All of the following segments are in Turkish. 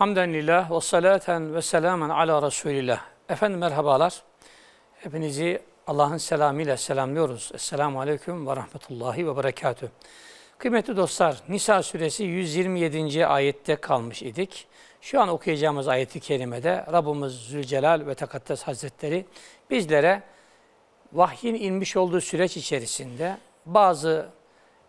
Hamden lillah ve salaten ve selamen ala Resulillah. Efendim merhabalar. Hepinizi Allah'ın selamıyla selamlıyoruz. Esselamu Aleyküm ve Rahmetullahi ve Berekatüh. Kıymetli dostlar, Nisa suresi 127. ayette kalmış idik. Şu an okuyacağımız ayeti kerimede Rabbimiz Zülcelal ve Tekaddes Hazretleri bizlere vahyin inmiş olduğu süreç içerisinde bazı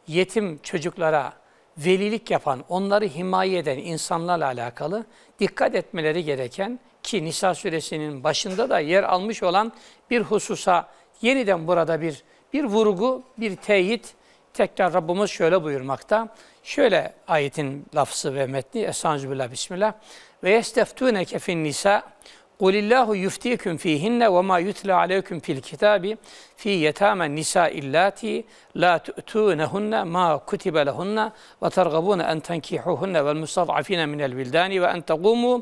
yetim çocuklara velilik yapan, onları himaye eden insanlarla alakalı dikkat etmeleri gereken ki Nisa suresinin başında da yer almış olan bir hususa yeniden burada bir bir vurgu, bir teyit tekrar Rabbimiz şöyle buyurmakta. Şöyle ayetin lafzı ve metni Estağfirullah Bismillah. Ve yesteftuneke fin nisa قل الله يفتيكم فيهن وما يتلى عليكم في الكتاب في يتامى النساء اللاتي لا تؤتونهن ما كتب لهن وترغبون أن تنكحوهن والمستضعفين من الولدان وأن تقوموا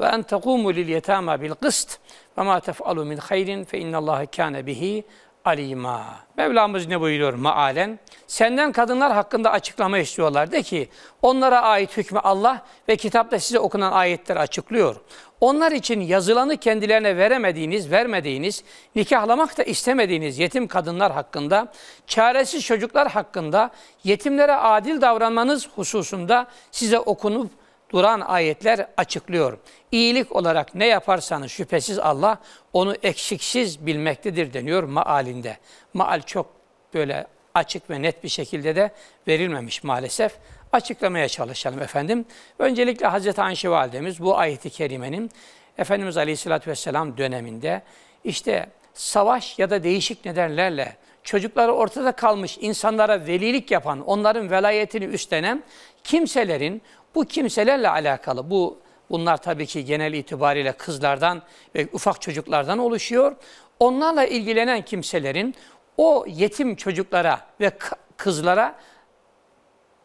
وأن تقوموا لليتامى بالقسط وما تفعلوا من خير فإن الله كان به alima. Mevlamız ne buyuruyor maalen? Senden kadınlar hakkında açıklama istiyorlar. De ki onlara ait hükmü Allah ve kitapta size okunan ayetler açıklıyor. Onlar için yazılanı kendilerine veremediğiniz, vermediğiniz, nikahlamak da istemediğiniz yetim kadınlar hakkında, çaresiz çocuklar hakkında, yetimlere adil davranmanız hususunda size okunup duran ayetler açıklıyor. İyilik olarak ne yaparsanız şüphesiz Allah onu eksiksiz bilmektedir deniyor maalinde. Maal çok böyle açık ve net bir şekilde de verilmemiş maalesef. Açıklamaya çalışalım efendim. Öncelikle Hazreti Ayşe Validemiz bu ayeti kerimenin Efendimiz Aleyhisselatü Vesselam döneminde işte savaş ya da değişik nedenlerle çocukları ortada kalmış insanlara velilik yapan, onların velayetini üstlenen kimselerin bu kimselerle alakalı bu Bunlar tabii ki genel itibariyle kızlardan ve ufak çocuklardan oluşuyor. Onlarla ilgilenen kimselerin o yetim çocuklara ve kızlara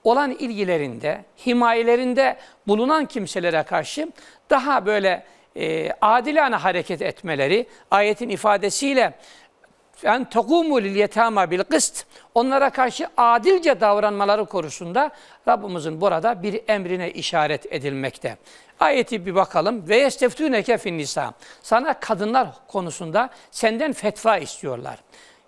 olan ilgilerinde, himayelerinde bulunan kimselere karşı daha böyle e, adilane hareket etmeleri, ayetin ifadesiyle en tekumu lil yetama bil kıst. Onlara karşı adilce davranmaları konusunda Rabbimizin burada bir emrine işaret edilmekte. Ayeti bir bakalım. Ve yesteftuneke fin nisa. Sana kadınlar konusunda senden fetva istiyorlar.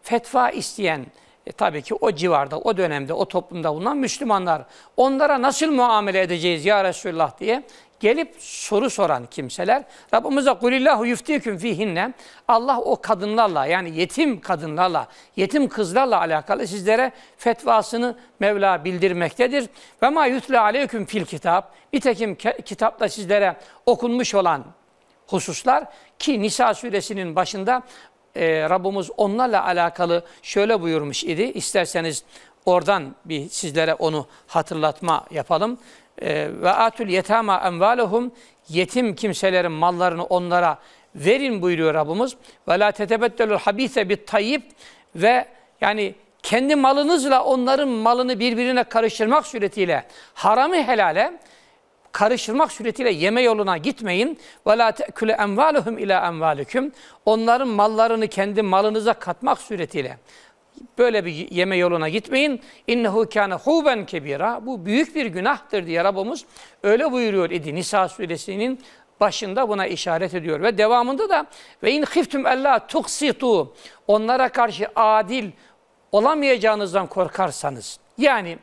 Fetva isteyen e, tabii ki o civarda, o dönemde, o toplumda bulunan Müslümanlar. Onlara nasıl muamele edeceğiz ya Resulullah diye gelip soru soran kimseler Rabbimize kulillahu yuftiküm fihinne Allah o kadınlarla yani yetim kadınlarla, yetim kızlarla alakalı sizlere fetvasını Mevla bildirmektedir. Ve ma yutle aleyküm fil kitap nitekim kitapta sizlere okunmuş olan hususlar ki Nisa suresinin başında e, Rabbimiz onlarla alakalı şöyle buyurmuş idi. İsterseniz oradan bir sizlere onu hatırlatma yapalım. Ee, ve atul yetama envalehum yetim kimselerin mallarını onlara verin buyuruyor Rabbimiz. Ve la tetebeddelul habise bit tayyib ve yani kendi malınızla onların malını birbirine karıştırmak suretiyle haramı helale karıştırmak suretiyle yeme yoluna gitmeyin. Ve la tekule envaluhum ila envalukum. Onların mallarını kendi malınıza katmak suretiyle Böyle bir yeme yoluna gitmeyin. İnnehu kâne huven kebira. Bu büyük bir günahtır diye Rabbimiz öyle buyuruyor idi. Nisa suresinin başında buna işaret ediyor ve devamında da ve in khiftum alla tuksitu onlara karşı adil olamayacağınızdan korkarsanız yani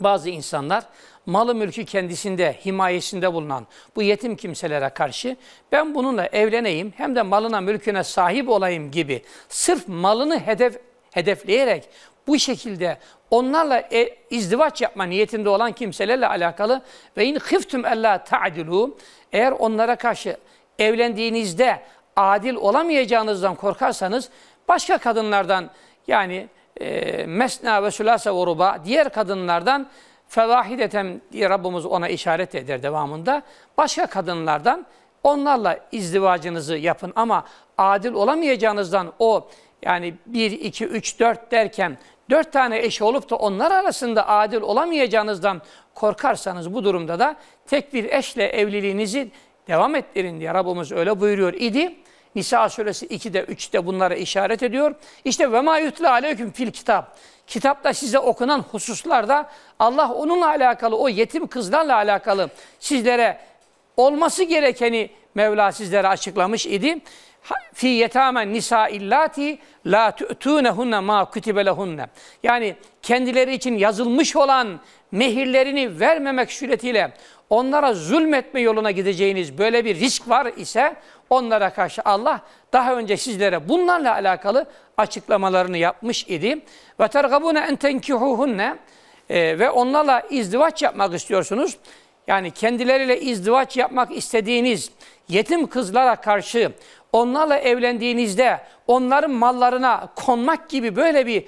bazı insanlar malı mülkü kendisinde, himayesinde bulunan bu yetim kimselere karşı ben bununla evleneyim hem de malına mülküne sahip olayım gibi sırf malını hedef hedefleyerek bu şekilde onlarla e, izdivaç yapma niyetinde olan kimselerle alakalı ve in khiftum alla ta'dilu eğer onlara karşı evlendiğinizde adil olamayacağınızdan korkarsanız başka kadınlardan yani e, mesna ve sulasa ve ruba diğer kadınlardan fevahideten diye Rabbimiz ona işaret eder devamında. Başka kadınlardan onlarla izdivacınızı yapın ama adil olamayacağınızdan o yani 1, 2, 3, 4 derken 4 tane eşi olup da onlar arasında adil olamayacağınızdan korkarsanız bu durumda da tek bir eşle evliliğinizi devam ettirin diye Rabbimiz öyle buyuruyor idi. Nisa suresi 2'de 3'te bunlara işaret ediyor. İşte ve ma yutla aleyküm fil kitap. Kitapta size okunan hususlarda Allah onunla alakalı o yetim kızlarla alakalı sizlere olması gerekeni Mevla sizlere açıklamış idi fi yetamen nisa illati la tu'tunehunne ma kutibe lehunne. Yani kendileri için yazılmış olan mehirlerini vermemek suretiyle onlara zulmetme yoluna gideceğiniz böyle bir risk var ise onlara karşı Allah daha önce sizlere bunlarla alakalı açıklamalarını yapmış idi. Ve tergabune en tenkihuhunne e, ve onlarla izdivaç yapmak istiyorsunuz. Yani kendileriyle izdivaç yapmak istediğiniz yetim kızlara karşı onlarla evlendiğinizde onların mallarına konmak gibi böyle bir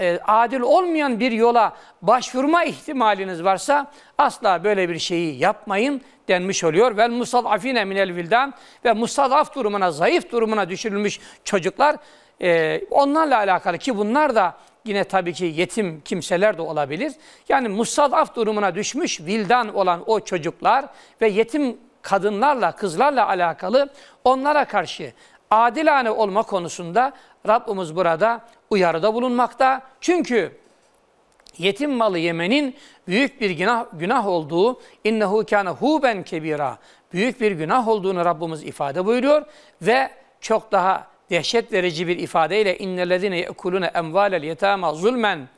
e, adil olmayan bir yola başvurma ihtimaliniz varsa asla böyle bir şeyi yapmayın denmiş oluyor. Vel musalafine minel vildan ve musalaf durumuna, zayıf durumuna düşürülmüş çocuklar e, onlarla alakalı ki bunlar da yine tabii ki yetim kimseler de olabilir. Yani musalaf durumuna düşmüş vildan olan o çocuklar ve yetim kadınlarla, kızlarla alakalı onlara karşı adilane olma konusunda Rabbimiz burada uyarıda bulunmakta. Çünkü yetim malı yemenin büyük bir günah, günah olduğu innehu kâne huben kebira büyük bir günah olduğunu Rabbimiz ifade buyuruyor ve çok daha dehşet verici bir ifadeyle innellezine yekulune emvalel yetama zulmen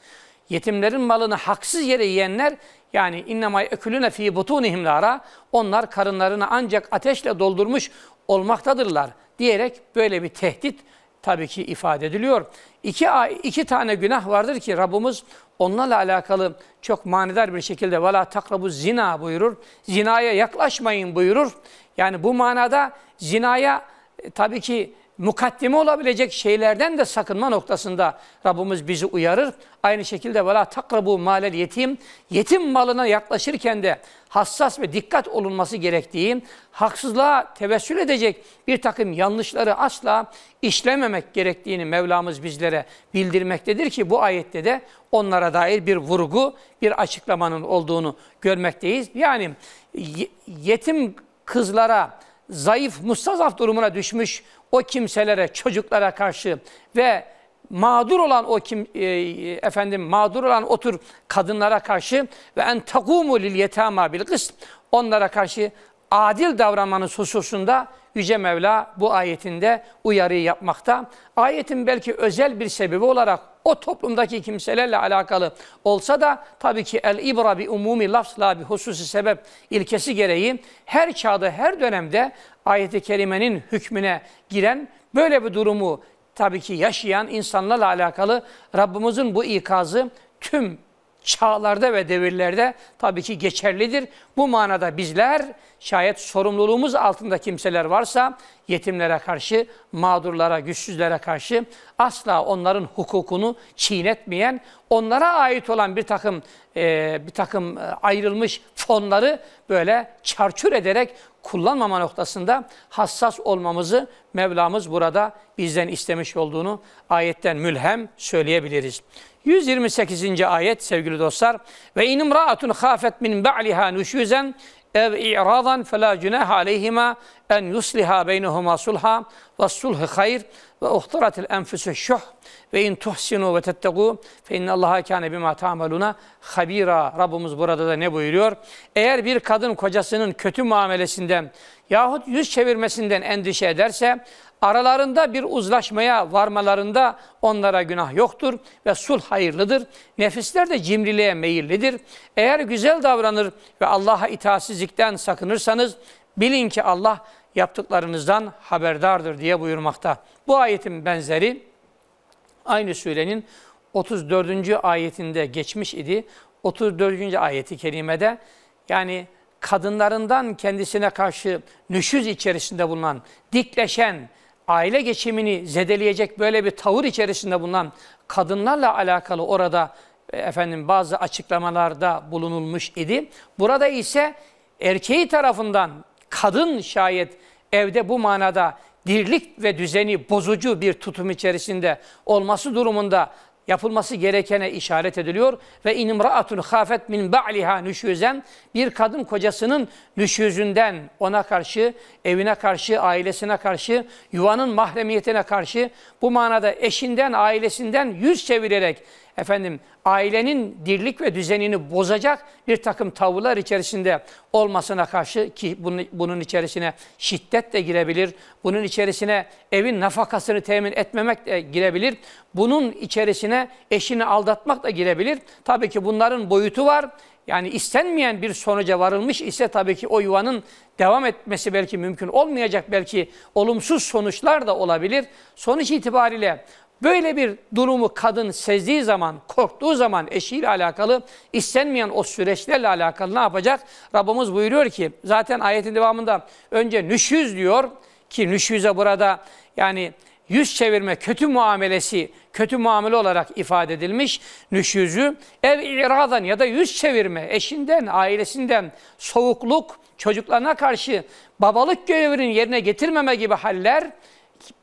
yetimlerin malını haksız yere yiyenler yani innemay ekülüne fi butunihim nara. Onlar karınlarını ancak ateşle doldurmuş olmaktadırlar diyerek böyle bir tehdit tabii ki ifade ediliyor. İki, iki tane günah vardır ki Rabbimiz onlarla alakalı çok manidar bir şekilde vela takrabu zina buyurur. Zinaya yaklaşmayın buyurur. Yani bu manada zinaya e, tabii ki mukaddime olabilecek şeylerden de sakınma noktasında Rabbimiz bizi uyarır. Aynı şekilde vela takrabu malel yetim, yetim malına yaklaşırken de hassas ve dikkat olunması gerektiği, haksızlığa tevessül edecek bir takım yanlışları asla işlememek gerektiğini Mevlamız bizlere bildirmektedir ki bu ayette de onlara dair bir vurgu, bir açıklamanın olduğunu görmekteyiz. Yani yetim kızlara, zayıf, mustazaf durumuna düşmüş o kimselere, çocuklara karşı ve mağdur olan o kim e, e efendim mağdur olan otur kadınlara karşı ve en takumu lil yetama bil kıst onlara karşı adil davranmanın hususunda Yüce Mevla bu ayetinde uyarı yapmakta. Ayetin belki özel bir sebebi olarak o toplumdaki kimselerle alakalı olsa da tabii ki el ibra bi umumi lafz la bi hususi sebep ilkesi gereği her çağda her dönemde ayeti kerimenin hükmüne giren böyle bir durumu tabii ki yaşayan insanlarla alakalı Rabbimizin bu ikazı tüm çağlarda ve devirlerde tabii ki geçerlidir. Bu manada bizler şayet sorumluluğumuz altında kimseler varsa yetimlere karşı, mağdurlara, güçsüzlere karşı asla onların hukukunu çiğnetmeyen, onlara ait olan bir takım e, bir takım e, ayrılmış fonları böyle çarçur ederek kullanmama noktasında hassas olmamızı Mevlamız burada bizden istemiş olduğunu ayetten mülhem söyleyebiliriz. 128. ayet sevgili dostlar. Ve in imraatun khafet min ba'liha nushuzan ev i'radan fela cunah aleyhima en yusliha beynehuma sulha ve sulhu hayr ve uhtaratil enfüsü şuh ve in tuhsinu ve tettegu fe innallaha kâne bima ta'meluna habira. Rabbimiz burada da ne buyuruyor? Eğer bir kadın kocasının kötü muamelesinden yahut yüz çevirmesinden endişe ederse aralarında bir uzlaşmaya varmalarında onlara günah yoktur ve sulh hayırlıdır. Nefisler de cimriliğe meyillidir. Eğer güzel davranır ve Allah'a itaatsizlikten sakınırsanız bilin ki Allah yaptıklarınızdan haberdardır diye buyurmakta. Bu ayetin benzeri aynı surenin 34. ayetinde geçmiş idi. 34. ayeti kerimede yani kadınlarından kendisine karşı nüşüz içerisinde bulunan, dikleşen, aile geçimini zedeleyecek böyle bir tavır içerisinde bulunan kadınlarla alakalı orada e, efendim bazı açıklamalarda bulunulmuş idi. Burada ise erkeği tarafından kadın şayet evde bu manada dirlik ve düzeni bozucu bir tutum içerisinde olması durumunda yapılması gerekene işaret ediliyor. Ve inimra'atun khafet min ba'liha nüşüzen bir kadın kocasının nüşüzünden ona karşı, evine karşı, ailesine karşı, yuvanın mahremiyetine karşı bu manada eşinden, ailesinden yüz çevirerek efendim ailenin dirlik ve düzenini bozacak bir takım tavırlar içerisinde olmasına karşı ki bunun, bunun içerisine şiddet de girebilir. Bunun içerisine evin nafakasını temin etmemek de girebilir. Bunun içerisine eşini aldatmak da girebilir. Tabii ki bunların boyutu var. Yani istenmeyen bir sonuca varılmış ise tabii ki o yuvanın devam etmesi belki mümkün olmayacak. Belki olumsuz sonuçlar da olabilir. Sonuç itibariyle Böyle bir durumu kadın sezdiği zaman, korktuğu zaman eşiyle alakalı, istenmeyen o süreçlerle alakalı ne yapacak? Rabbimiz buyuruyor ki, zaten ayetin devamında önce nüşüz diyor ki nüşüze burada yani yüz çevirme, kötü muamelesi, kötü muamele olarak ifade edilmiş nüşüzü. Ev iradan ya da yüz çevirme, eşinden, ailesinden, soğukluk, çocuklarına karşı babalık görevinin yerine getirmeme gibi haller,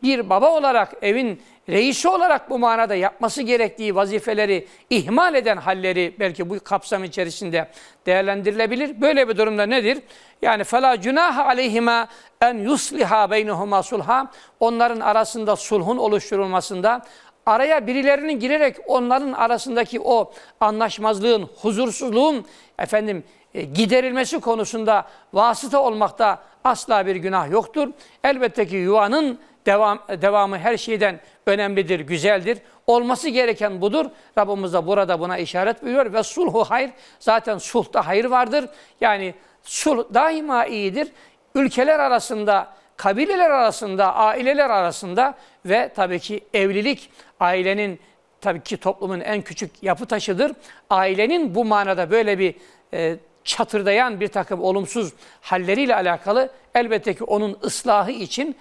bir baba olarak evin reisi olarak bu manada yapması gerektiği vazifeleri ihmal eden halleri belki bu kapsam içerisinde değerlendirilebilir. Böyle bir durumda nedir? Yani fela cunah aleyhima en yusliha beynehuma sulha onların arasında sulhun oluşturulmasında araya birilerinin girerek onların arasındaki o anlaşmazlığın, huzursuzluğun efendim e, giderilmesi konusunda vasıta olmakta asla bir günah yoktur. Elbette ki yuvanın devam, devamı her şeyden önemlidir, güzeldir. Olması gereken budur. Rabbimiz de burada buna işaret veriyor. Ve sulhu hayır. Zaten sulhta hayır vardır. Yani sulh daima iyidir. Ülkeler arasında kabileler arasında, aileler arasında ve tabii ki evlilik ailenin tabii ki toplumun en küçük yapı taşıdır. Ailenin bu manada böyle bir e, çatırdayan bir takım olumsuz halleriyle alakalı elbette ki onun ıslahı için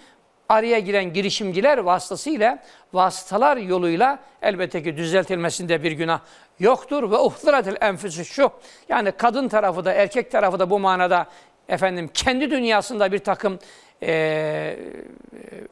araya giren girişimciler vasıtasıyla, vasıtalar yoluyla elbette ki düzeltilmesinde bir günah yoktur. Ve uhtıratil enfüsü şu, yani kadın tarafı da erkek tarafı da bu manada efendim kendi dünyasında bir takım e,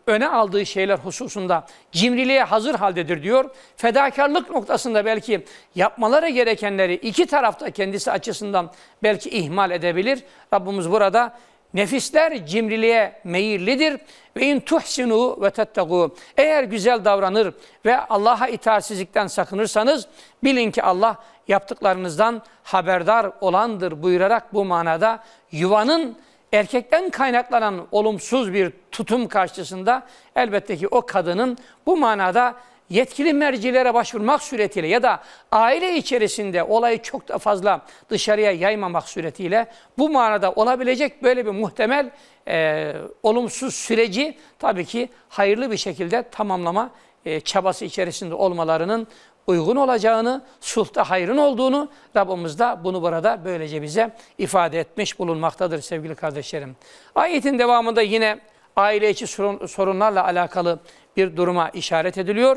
öne aldığı şeyler hususunda cimriliğe hazır haldedir diyor. Fedakarlık noktasında belki yapmaları gerekenleri iki tarafta kendisi açısından belki ihmal edebilir. Rabbimiz burada Nefisler cimriliğe meyirlidir Ve in tuhsinu ve tettegu. Eğer güzel davranır ve Allah'a itaatsizlikten sakınırsanız bilin ki Allah yaptıklarınızdan haberdar olandır buyurarak bu manada yuvanın erkekten kaynaklanan olumsuz bir tutum karşısında elbette ki o kadının bu manada yetkili mercilere başvurmak suretiyle ya da aile içerisinde olayı çok da fazla dışarıya yaymamak suretiyle bu manada olabilecek böyle bir muhtemel e, olumsuz süreci tabii ki hayırlı bir şekilde tamamlama e, çabası içerisinde olmalarının uygun olacağını, sulhta hayrın olduğunu Rabbimiz da bunu burada böylece bize ifade etmiş bulunmaktadır sevgili kardeşlerim. Ayetin devamında yine aile içi sorunlarla alakalı bir duruma işaret ediliyor.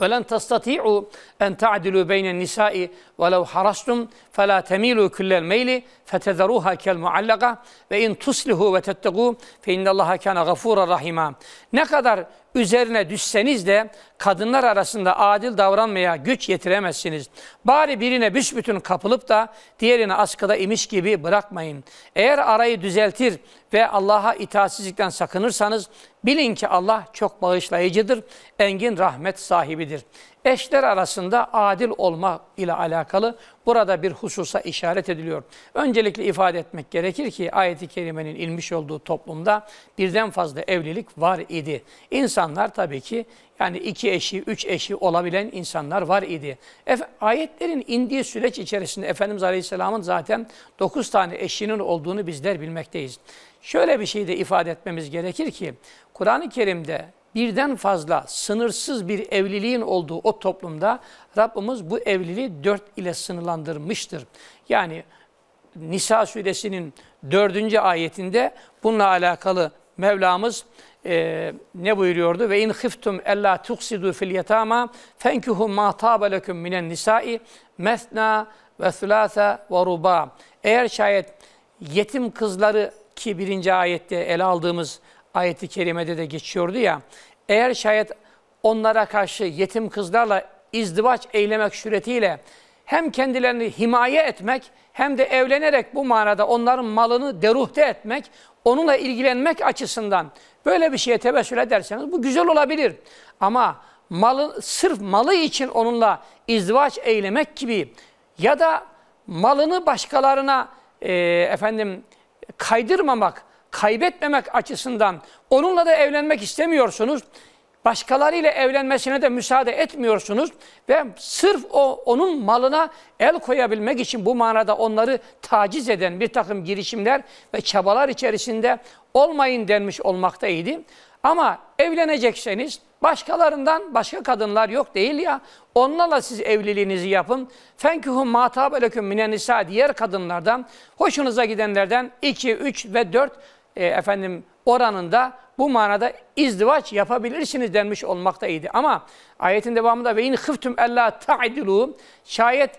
وَلَنْ تَسْتَطِيعُوا اَنْ تَعْدِلُوا بَيْنَ النِّسَاءِ وَلَوْ حَرَصْتُمْ فَلَا تَمِيلُوا كُلَّ الْمَيْلِ فَتَذَرُوهَا كَالْمُعَلَّقَةِ وَاِنْ تُسْلِهُوا وَتَتَّقُوا فَاِنَّ اللّٰهَ كَانَ غَفُورًا رَحِيمًا Ne kadar üzerine düşseniz de kadınlar arasında adil davranmaya güç yetiremezsiniz. Bari birine büsbütün kapılıp da diğerini askıda imiş gibi bırakmayın. Eğer arayı düzeltir ve Allah'a itaatsizlikten sakınırsanız bilin ki Allah çok bağışlayıcıdır, engin rahmet sahibidir eşler arasında adil olma ile alakalı burada bir hususa işaret ediliyor. Öncelikle ifade etmek gerekir ki ayeti kerimenin inmiş olduğu toplumda birden fazla evlilik var idi. İnsanlar tabii ki yani iki eşi, üç eşi olabilen insanlar var idi. Efe, ayetlerin indiği süreç içerisinde Efendimiz Aleyhisselam'ın zaten dokuz tane eşinin olduğunu bizler bilmekteyiz. Şöyle bir şey de ifade etmemiz gerekir ki Kur'an-ı Kerim'de birden fazla sınırsız bir evliliğin olduğu o toplumda Rabbimiz bu evliliği dört ile sınırlandırmıştır. Yani Nisa suresinin dördüncü ayetinde bununla alakalı Mevlamız e, ne buyuruyordu? Ve in khiftum ella tuksidu fil yetama fenkuhu ma tabe lekum minen nisai mesna ve thulatha ve ruba. Eğer şayet yetim kızları ki birinci ayette ele aldığımız ayeti kerimede de geçiyordu ya. Eğer şayet onlara karşı yetim kızlarla izdivaç eylemek suretiyle hem kendilerini himaye etmek hem de evlenerek bu manada onların malını deruhte etmek, onunla ilgilenmek açısından böyle bir şeye tevessül ederseniz bu güzel olabilir. Ama malı, sırf malı için onunla izdivaç eylemek gibi ya da malını başkalarına e, efendim kaydırmamak, kaybetmemek açısından onunla da evlenmek istemiyorsunuz. Başkalarıyla evlenmesine de müsaade etmiyorsunuz ve sırf o onun malına el koyabilmek için bu manada onları taciz eden bir takım girişimler ve çabalar içerisinde olmayın denmiş olmaktaydı. Ama evlenecekseniz başkalarından başka kadınlar yok değil ya. Onlarla siz evliliğinizi yapın. Fenkuhu matabeleküm minenisa diğer kadınlardan, hoşunuza gidenlerden 2, 3 ve 4 e, efendim oranında bu manada izdivaç yapabilirsiniz denmiş olmaktaydı. Ama ayetin devamında ve in khiftum alla ta'dilu şayet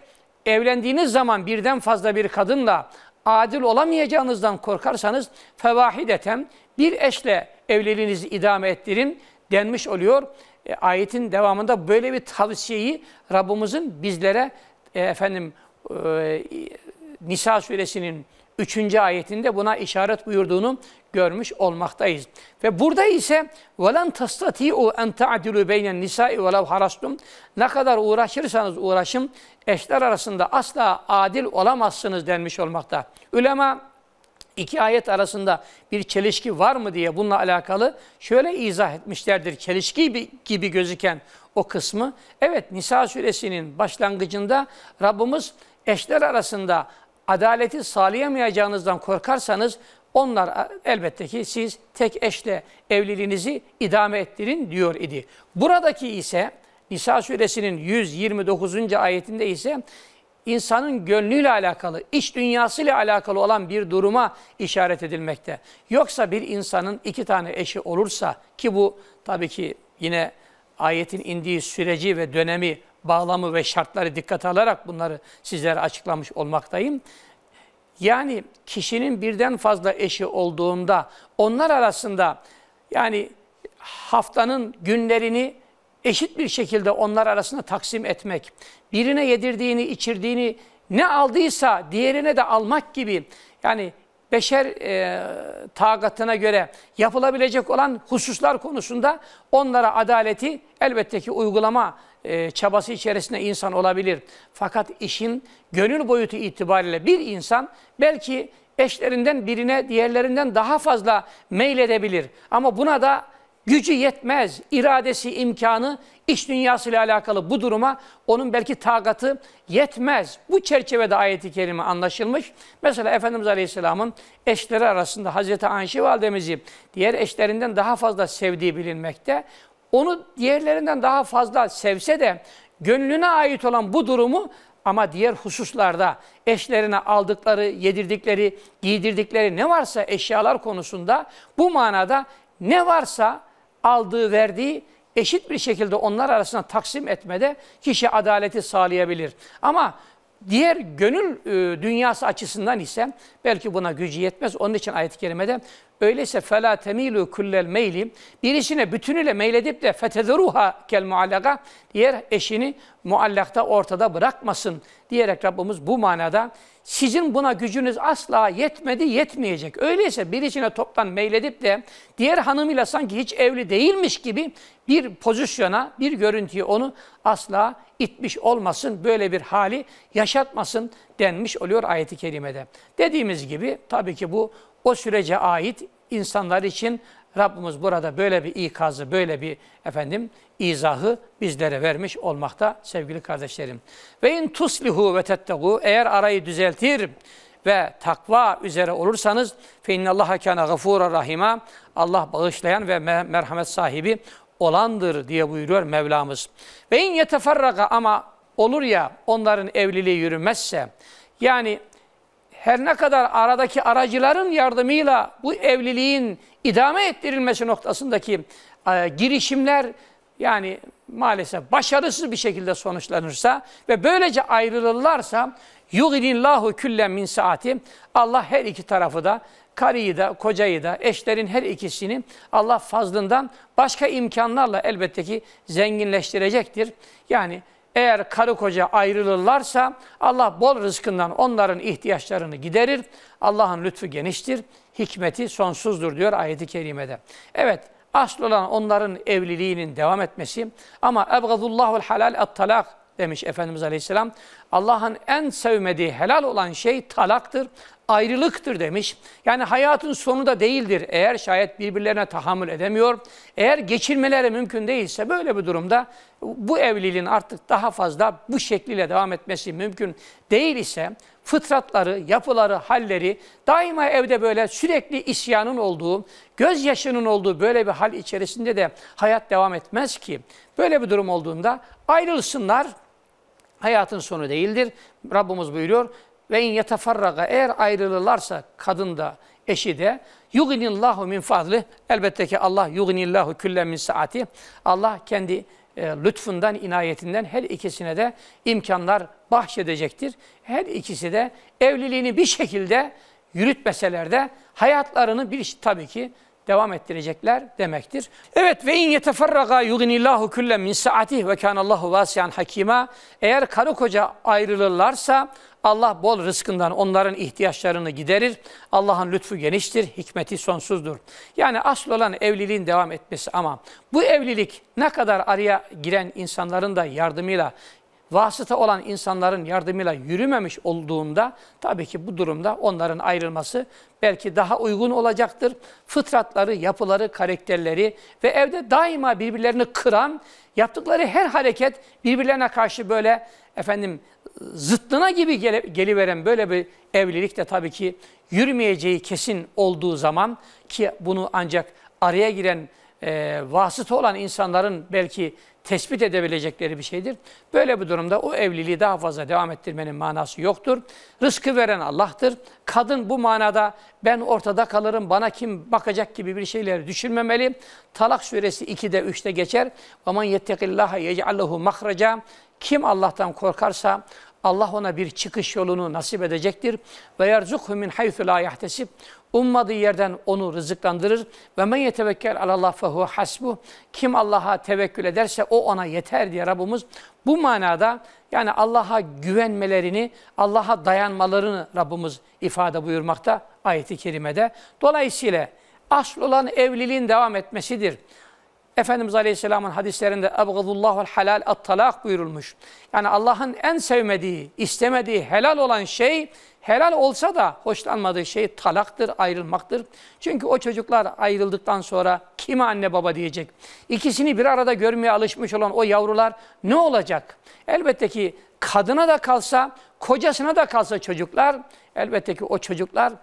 evlendiğiniz zaman birden fazla bir kadınla adil olamayacağınızdan korkarsanız fevahideten bir eşle evliliğinizi idame ettirin denmiş oluyor. E, ayetin devamında böyle bir tavsiyeyi Rabbimizin bizlere e, efendim e, Nisa suresinin 3. ayetinde buna işaret buyurduğunu görmüş olmaktayız. Ve burada ise velen tastati'u en ta'dilu beynen nisa'i velev harastum. Ne kadar uğraşırsanız uğraşın eşler arasında asla adil olamazsınız denmiş olmakta. Ülema iki ayet arasında bir çelişki var mı diye bununla alakalı şöyle izah etmişlerdir. Çelişki gibi, gibi gözüken o kısmı. Evet Nisa suresinin başlangıcında Rabbimiz eşler arasında adaleti sağlayamayacağınızdan korkarsanız onlar elbette ki siz tek eşle evliliğinizi idame ettirin diyor idi. Buradaki ise Nisa suresinin 129. ayetinde ise insanın gönlüyle alakalı, iç dünyasıyla alakalı olan bir duruma işaret edilmekte. Yoksa bir insanın iki tane eşi olursa ki bu tabii ki yine ayetin indiği süreci ve dönemi bağlamı ve şartları dikkate alarak bunları sizlere açıklamış olmaktayım. Yani kişinin birden fazla eşi olduğunda onlar arasında yani haftanın günlerini eşit bir şekilde onlar arasında taksim etmek, birine yedirdiğini, içirdiğini ne aldıysa diğerine de almak gibi yani beşer e, tagatına göre yapılabilecek olan hususlar konusunda onlara adaleti elbette ki uygulama e, çabası içerisinde insan olabilir. Fakat işin gönül boyutu itibariyle bir insan belki eşlerinden birine diğerlerinden daha fazla meyledebilir. Ama buna da gücü yetmez, iradesi, imkanı iş dünyasıyla alakalı bu duruma onun belki takatı yetmez. Bu çerçevede ayeti kerime anlaşılmış. Mesela Efendimiz Aleyhisselam'ın eşleri arasında Hazreti Ayşe validemizi diğer eşlerinden daha fazla sevdiği bilinmekte. Onu diğerlerinden daha fazla sevse de gönlüne ait olan bu durumu ama diğer hususlarda eşlerine aldıkları, yedirdikleri, giydirdikleri ne varsa eşyalar konusunda bu manada ne varsa aldığı, verdiği eşit bir şekilde onlar arasında taksim etmede kişi adaleti sağlayabilir. Ama diğer gönül e, dünyası açısından ise belki buna gücü yetmez. Onun için ayet-i kerimede Öyleyse fela temilu kullel meyli. Bir işine bütünüyle meyledip de fetezeruha kel muallaka diğer eşini muallakta ortada bırakmasın diyerek Rabbimiz bu manada sizin buna gücünüz asla yetmedi yetmeyecek. Öyleyse bir işine toptan meyledip de diğer hanımıyla sanki hiç evli değilmiş gibi bir pozisyona bir görüntüye onu asla itmiş olmasın böyle bir hali yaşatmasın denmiş oluyor ayeti kerimede. Dediğimiz gibi tabii ki bu o sürece ait insanlar için Rabbimiz burada böyle bir ikazı, böyle bir efendim izahı bizlere vermiş olmakta sevgili kardeşlerim. Ve in tuslihu ve tettegu eğer arayı düzeltir ve takva üzere olursanız fe innallaha kana gafura rahima Allah bağışlayan ve merhamet sahibi olandır diye buyuruyor Mevlamız. Ve in yeteferraga ama olur ya onların evliliği yürümezse yani her ne kadar aradaki aracıların yardımıyla bu evliliğin idame ettirilmesi noktasındaki e, girişimler yani maalesef başarısız bir şekilde sonuçlanırsa ve böylece ayrılırlarsa yughidillahu küllen min saati Allah her iki tarafı da karıyı da kocayı da eşlerin her ikisini Allah fazlından başka imkanlarla elbette ki zenginleştirecektir. Yani eğer karı koca ayrılırlarsa Allah bol rızkından onların ihtiyaçlarını giderir. Allah'ın lütfu geniştir, hikmeti sonsuzdur diyor ayeti kerimede. Evet, asıl olan onların evliliğinin devam etmesi ama ebgazullahul halal et talak demiş Efendimiz Aleyhisselam. Allah'ın en sevmediği helal olan şey talaktır, ayrılıktır demiş. Yani hayatın sonu da değildir eğer şayet birbirlerine tahammül edemiyor. Eğer geçirmeleri mümkün değilse böyle bir durumda bu evliliğin artık daha fazla bu şekliyle devam etmesi mümkün değil ise fıtratları, yapıları, halleri daima evde böyle sürekli isyanın olduğu, gözyaşının olduğu böyle bir hal içerisinde de hayat devam etmez ki. Böyle bir durum olduğunda ayrılsınlar, hayatın sonu değildir. Rabbimiz buyuruyor ve in yetefarraga eğer ayrılırlarsa kadın da eşi de yuginillahu min fadli elbette ki Allah yuginillahu küllen min saati Allah kendi e, lütfundan inayetinden her ikisine de imkanlar bahşedecektir. Her ikisi de evliliğini bir şekilde yürütmeseler de hayatlarını bir tabii ki devam ettirecekler demektir. Evet ve in yeteferraga yugnillahu külle min saatih ve kanallahu vasiyan hakima. Eğer karı koca ayrılırlarsa Allah bol rızkından onların ihtiyaçlarını giderir. Allah'ın lütfu geniştir, hikmeti sonsuzdur. Yani asıl olan evliliğin devam etmesi ama bu evlilik ne kadar araya giren insanların da yardımıyla vasıta olan insanların yardımıyla yürümemiş olduğunda tabii ki bu durumda onların ayrılması belki daha uygun olacaktır. Fıtratları, yapıları, karakterleri ve evde daima birbirlerini kıran yaptıkları her hareket birbirlerine karşı böyle efendim zıtlına gibi gele, geliveren böyle bir evlilik de tabii ki yürümeyeceği kesin olduğu zaman ki bunu ancak araya giren e, vasıta olan insanların belki tespit edebilecekleri bir şeydir. Böyle bir durumda o evliliği daha fazla devam ettirmenin manası yoktur. Rızkı veren Allah'tır. Kadın bu manada ben ortada kalırım, bana kim bakacak gibi bir şeyleri düşünmemeli. Talak suresi 2'de 3'te geçer. وَمَنْ يَتَّقِ اللّٰهَ يَجْعَلَّهُ مَخْرَجًا Kim Allah'tan korkarsa Allah ona bir çıkış yolunu nasip edecektir. Ve yerzukhu min haythu la yahtesib. Ummadığı yerden onu rızıklandırır. Ve men yetevekkel alallah fehu hasbu. Kim Allah'a tevekkül ederse o ona yeter diye Rabbimiz bu manada yani Allah'a güvenmelerini, Allah'a dayanmalarını Rabbimiz ifade buyurmakta ayeti kerimede. Dolayısıyla asıl olan evliliğin devam etmesidir. Efendimiz Aleyhisselam'ın hadislerinde ebgadullahul halal at-talak buyurulmuş. Yani Allah'ın en sevmediği, istemediği helal olan şey, helal olsa da hoşlanmadığı şey talaktır, ayrılmaktır. Çünkü o çocuklar ayrıldıktan sonra kime anne baba diyecek? İkisini bir arada görmeye alışmış olan o yavrular ne olacak? Elbette ki kadına da kalsa, kocasına da kalsa çocuklar, elbette ki o çocuklar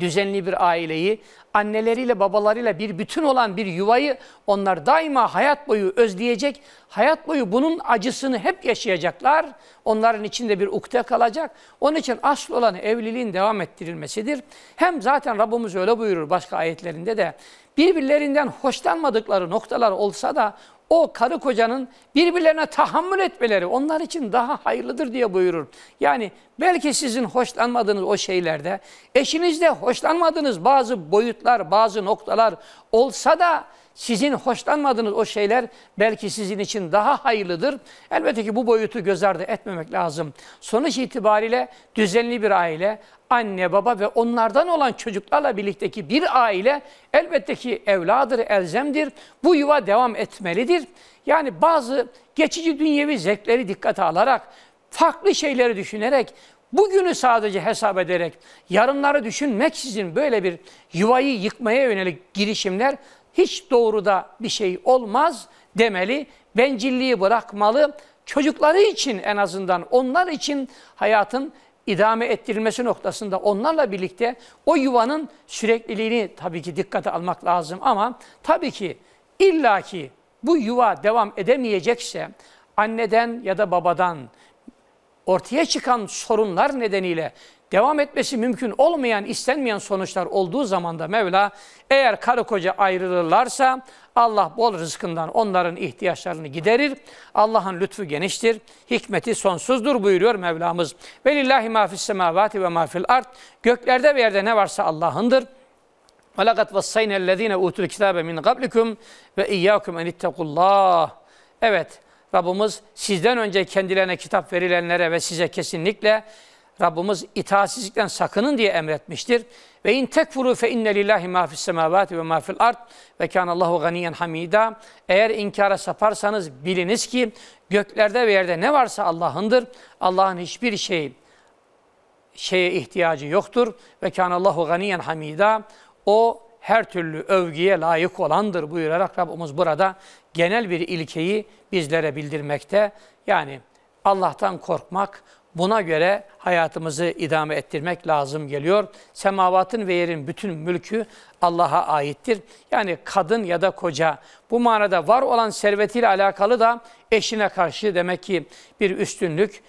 düzenli bir aileyi, anneleriyle babalarıyla bir bütün olan bir yuvayı onlar daima hayat boyu özleyecek. Hayat boyu bunun acısını hep yaşayacaklar. Onların içinde bir ukde kalacak. Onun için asıl olan evliliğin devam ettirilmesidir. Hem zaten Rabbimiz öyle buyurur başka ayetlerinde de. Birbirlerinden hoşlanmadıkları noktalar olsa da o karı kocanın birbirlerine tahammül etmeleri onlar için daha hayırlıdır diye buyurur. Yani belki sizin hoşlanmadığınız o şeylerde, eşinizde hoşlanmadığınız bazı boyutlar, bazı noktalar olsa da sizin hoşlanmadığınız o şeyler belki sizin için daha hayırlıdır. Elbette ki bu boyutu göz ardı etmemek lazım. Sonuç itibariyle düzenli bir aile, anne baba ve onlardan olan çocuklarla birlikteki bir aile elbette ki evladır, elzemdir. Bu yuva devam etmelidir. Yani bazı geçici dünyevi zevkleri dikkate alarak, farklı şeyleri düşünerek, bugünü sadece hesap ederek, yarınları düşünmek sizin böyle bir yuvayı yıkmaya yönelik girişimler hiç doğruda bir şey olmaz demeli. Bencilliği bırakmalı. Çocukları için en azından onlar için hayatın idame ettirilmesi noktasında onlarla birlikte o yuvanın sürekliliğini tabii ki dikkate almak lazım ama tabii ki illaki bu yuva devam edemeyecekse anneden ya da babadan ortaya çıkan sorunlar nedeniyle devam etmesi mümkün olmayan, istenmeyen sonuçlar olduğu zaman da Mevla eğer karı koca ayrılırlarsa Allah bol rızkından onların ihtiyaçlarını giderir. Allah'ın lütfu geniştir, hikmeti sonsuzdur buyuruyor Mevlamız. Velillahi ma fis semavati ve ma fil ard. Göklerde ve yerde ne varsa Allah'ındır. وَلَقَدْ وَصَّيْنَا الَّذ۪ينَ اُوتُوا الْكِتَابَ مِنْ قَبْلِكُمْ وَاِيَّاكُمْ اَنِ اتَّقُوا Evet, Rabbimiz sizden önce kendilerine kitap verilenlere ve size kesinlikle Rabbimiz itaatsizlikten sakının diye emretmiştir. Ve in tekfuru fe inne lillahi ma fis semavati ve ma fil ard ve Allahu ganiyen hamida. Eğer inkara saparsanız biliniz ki göklerde ve yerde ne varsa Allah'ındır. Allah'ın hiçbir şeyi şeye ihtiyacı yoktur. Ve kana Allahu ganiyen hamida. O her türlü övgüye layık olandır buyurarak Rabbimiz burada genel bir ilkeyi bizlere bildirmekte. Yani Allah'tan korkmak, Buna göre hayatımızı idame ettirmek lazım geliyor. Semavatın ve yerin bütün mülkü Allah'a aittir. Yani kadın ya da koca bu manada var olan servetiyle alakalı da eşine karşı demek ki bir üstünlük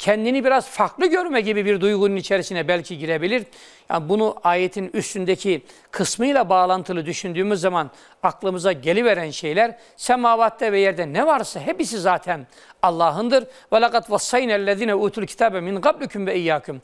kendini biraz farklı görme gibi bir duygunun içerisine belki girebilir. Yani bunu ayetin üstündeki kısmıyla bağlantılı düşündüğümüz zaman aklımıza geliveren şeyler semavatte ve yerde ne varsa hepsi zaten Allah'ındır. Ve lakat vassaynellezine utul kitabe min kablukum ve iyyakum.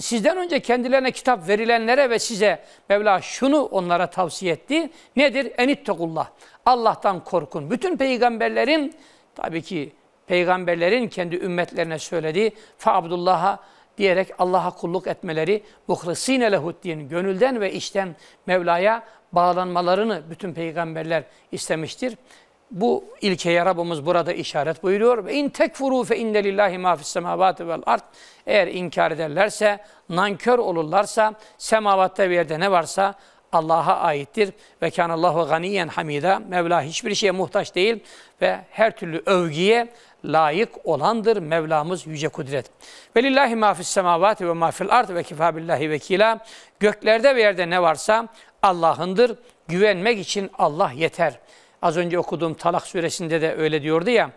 Sizden önce kendilerine kitap verilenlere ve size Mevla şunu onlara tavsiye etti. Nedir? Enittekullah. Allah'tan korkun. Bütün peygamberlerin tabii ki peygamberlerin kendi ümmetlerine söylediği fa Abdullah'a diyerek Allah'a kulluk etmeleri, muhlisine lehuddin, gönülden ve işten Mevla'ya bağlanmalarını bütün peygamberler istemiştir. Bu ilkeye Rabbimiz burada işaret buyuruyor. Ve in tekfuru fe inne lillahi ma fis semavati vel ard. Eğer inkar ederlerse, nankör olurlarsa, semavatta bir yerde ne varsa Allah'a aittir. Ve kânallâhu ganiyen hamida. Mevla hiçbir şeye muhtaç değil ve her türlü övgüye layık olandır Mevlamız yüce kudret. Velillahi ma fis semavati ve ma fil ard ve kifâ billahi vekîlâ. Göklerde ve yerde ne varsa Allah'ındır. Güvenmek için Allah yeter. Az önce okuduğum Talak suresinde de öyle diyordu ya.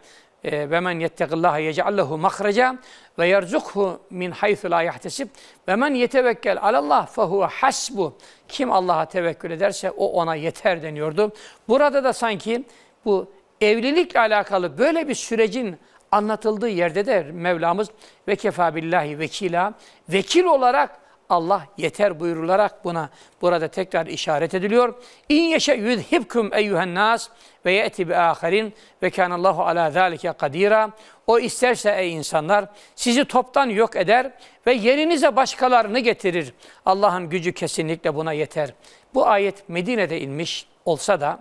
Ee, ve men yettekillaha yec'allahu mahreca ve yerzukhu min haythu la yahtesib ve men yetevekkel alallah fehuve hasbu. Kim Allah'a tevekkül ederse o ona yeter deniyordu. Burada da sanki bu evlilikle alakalı böyle bir sürecin anlatıldığı yerde de Mevlamız ve kefa billahi vekila vekil olarak Allah yeter buyurularak buna burada tekrar işaret ediliyor. İn yeşe yudhibkum eyyühen nas ve ye'ti bi aharin ve kanallahu ala zâlike kadira. O isterse ey insanlar sizi toptan yok eder ve yerinize başkalarını getirir. Allah'ın gücü kesinlikle buna yeter. Bu ayet Medine'de inmiş olsa da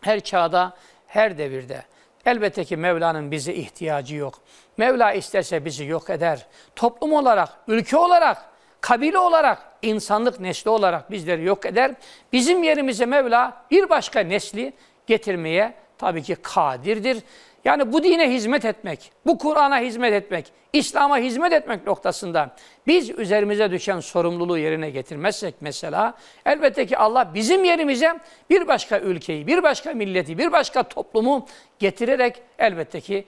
her çağda, her devirde Elbette ki Mevla'nın bize ihtiyacı yok. Mevla isterse bizi yok eder. Toplum olarak, ülke olarak kabile olarak, insanlık nesli olarak bizleri yok eder. Bizim yerimize Mevla bir başka nesli getirmeye tabii ki kadirdir. Yani bu dine hizmet etmek, bu Kur'an'a hizmet etmek, İslam'a hizmet etmek noktasında biz üzerimize düşen sorumluluğu yerine getirmezsek mesela elbette ki Allah bizim yerimize bir başka ülkeyi, bir başka milleti, bir başka toplumu getirerek elbette ki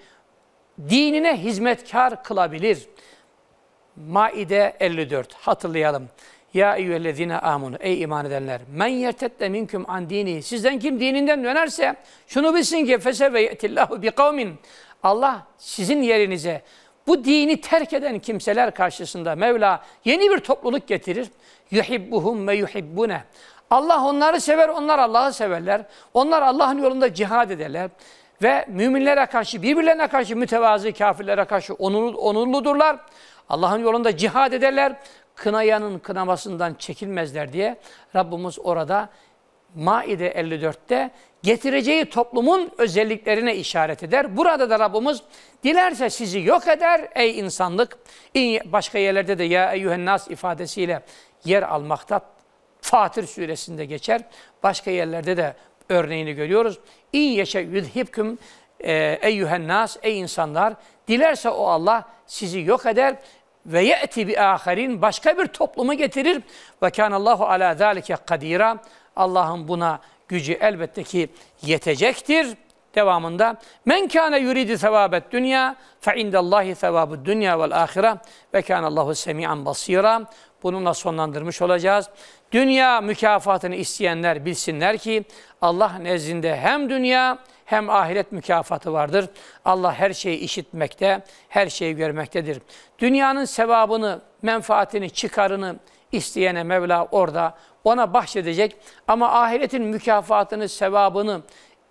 dinine hizmetkar kılabilir. Maide 54 hatırlayalım. Ya eyyühellezine amunu ey iman edenler men yertedde minküm an dini sizden kim dininden dönerse şunu bilsin ki feseve yetillahu bi kavmin Allah sizin yerinize bu dini terk eden kimseler karşısında Mevla yeni bir topluluk getirir. Yuhibbuhum ve yuhibbune. Allah onları sever, onlar Allah'ı severler. Onlar Allah'ın yolunda cihad ederler. Ve müminlere karşı, birbirlerine karşı mütevazı kafirlere karşı onurlu, onurludurlar. Allah'ın yolunda cihad ederler. Kınayanın kınamasından çekilmezler diye Rabbimiz orada Maide 54'te getireceği toplumun özelliklerine işaret eder. Burada da Rabbimiz dilerse sizi yok eder ey insanlık. Başka yerlerde de ya eyyühennas ifadesiyle yer almakta. Fatır suresinde geçer. Başka yerlerde de örneğini görüyoruz. İn yeşe yudhibküm e, eyyühennas ey insanlar dilerse o Allah sizi yok eder ve ye'ti bi aharin başka bir toplumu getirir. Ve kânallahu ala zâlike kadira Allah'ın buna gücü elbette ki yetecektir. Devamında men kana yuridi sevâbet dünya fe indellâhi sevâbu dünya vel âhire ve kânallahu semî'an basîrâ. Bununla sonlandırmış olacağız. Dünya mükafatını isteyenler bilsinler ki Allah nezdinde hem dünya hem ahiret mükafatı vardır. Allah her şeyi işitmekte, her şeyi görmektedir. Dünyanın sevabını, menfaatini, çıkarını isteyene Mevla orada ona bahşedecek ama ahiretin mükafatını, sevabını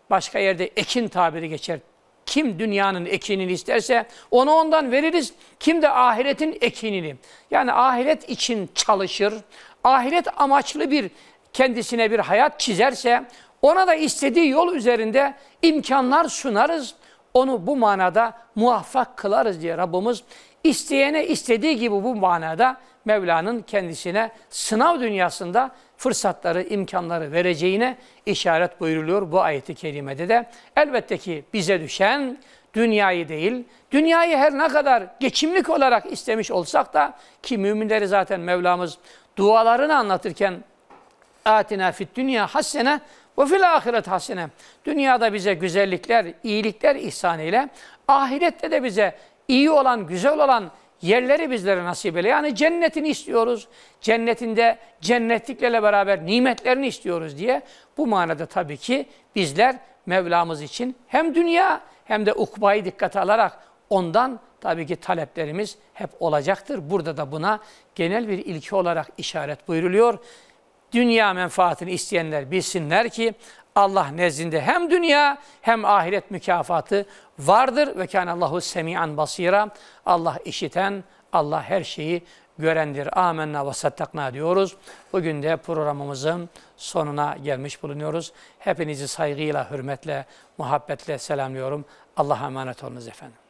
başka yerde ekin tabiri geçer. Kim dünyanın ekinini isterse onu ondan veririz. Kim de ahiretin ekinini. Yani ahiret için çalışır. Ahiret amaçlı bir kendisine bir hayat çizerse ona da istediği yol üzerinde imkanlar sunarız. Onu bu manada muvaffak kılarız diye Rabbimiz isteyene istediği gibi bu manada Mevla'nın kendisine sınav dünyasında fırsatları, imkanları vereceğine işaret buyuruluyor bu ayeti kerimede de. Elbette ki bize düşen dünyayı değil, dünyayı her ne kadar geçimlik olarak istemiş olsak da ki müminleri zaten Mevlamız dualarını anlatırken atina fit dünya hasene ve fil ahiret hasine. Dünyada bize güzellikler, iyilikler ihsan ile, ahirette de bize iyi olan, güzel olan yerleri bizlere nasip eyle. Yani cennetini istiyoruz. Cennetinde cennetliklerle beraber nimetlerini istiyoruz diye. Bu manada tabii ki bizler Mevlamız için hem dünya hem de ukbayı dikkate alarak ondan tabii ki taleplerimiz hep olacaktır. Burada da buna genel bir ilki olarak işaret buyruluyor dünya menfaatini isteyenler bilsinler ki Allah nezdinde hem dünya hem ahiret mükafatı vardır. Ve Allahu semi'an basira. Allah işiten, Allah her şeyi görendir. Amenna ve sattakna diyoruz. Bugün de programımızın sonuna gelmiş bulunuyoruz. Hepinizi saygıyla, hürmetle, muhabbetle selamlıyorum. Allah'a emanet olunuz efendim.